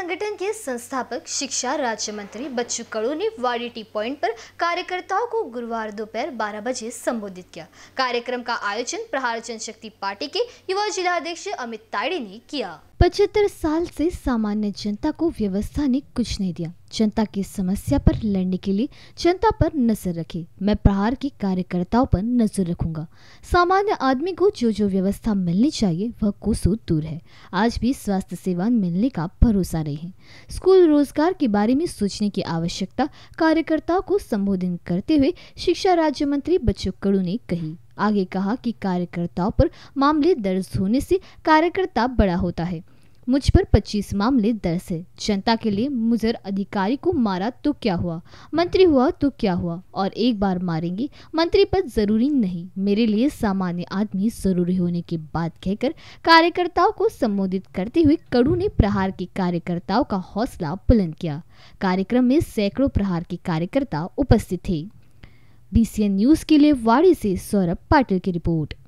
संगठन के संस्थापक शिक्षा राज्य मंत्री बच्चू कड़ू ने वाड़ी टी पॉइंट पर कार्यकर्ताओं को गुरुवार दोपहर 12 बजे संबोधित किया कार्यक्रम का आयोजन प्रहार जनशक्ति पार्टी के युवा जिलाध्यक्ष अमित ताड़ी ने किया पचहत्तर साल से सामान्य जनता को व्यवस्था ने कुछ नहीं दिया जनता की समस्या पर लड़ने के लिए जनता पर नजर रखे मैं प्रहार के कार्यकर्ताओं पर नजर रखूंगा सामान्य आदमी को जो जो व्यवस्था मिलनी चाहिए वह कोसो दूर है आज भी स्वास्थ्य सेवा मिलने का भरोसा नहीं है स्कूल रोजगार के बारे में सोचने की आवश्यकता कार्यकर्ताओं को संबोधित करते हुए शिक्षा राज्य मंत्री बच्चों कड़ू ने कही आगे कहा कि कार्यकर्ताओं पर मामले दर्ज होने से कार्यकर्ता बड़ा होता है मुझ पर 25 मामले दर्ज है जनता के लिए मुजर अधिकारी को मारा तो क्या हुआ मंत्री हुआ तो क्या हुआ और एक बार मारेंगे मंत्री पद जरूरी नहीं मेरे लिए सामान्य आदमी जरूरी होने के बाद कहकर कार्यकर्ताओं को संबोधित करते हुए कड़ू ने प्रहार के कार्यकर्ताओं का हौसला बुलंद किया कार्यक्रम में सैकड़ों प्रहार के कार्यकर्ता उपस्थित थे बीसीएन न्यूज़ के लिए वाड़ी से सौरभ पाटिल की रिपोर्ट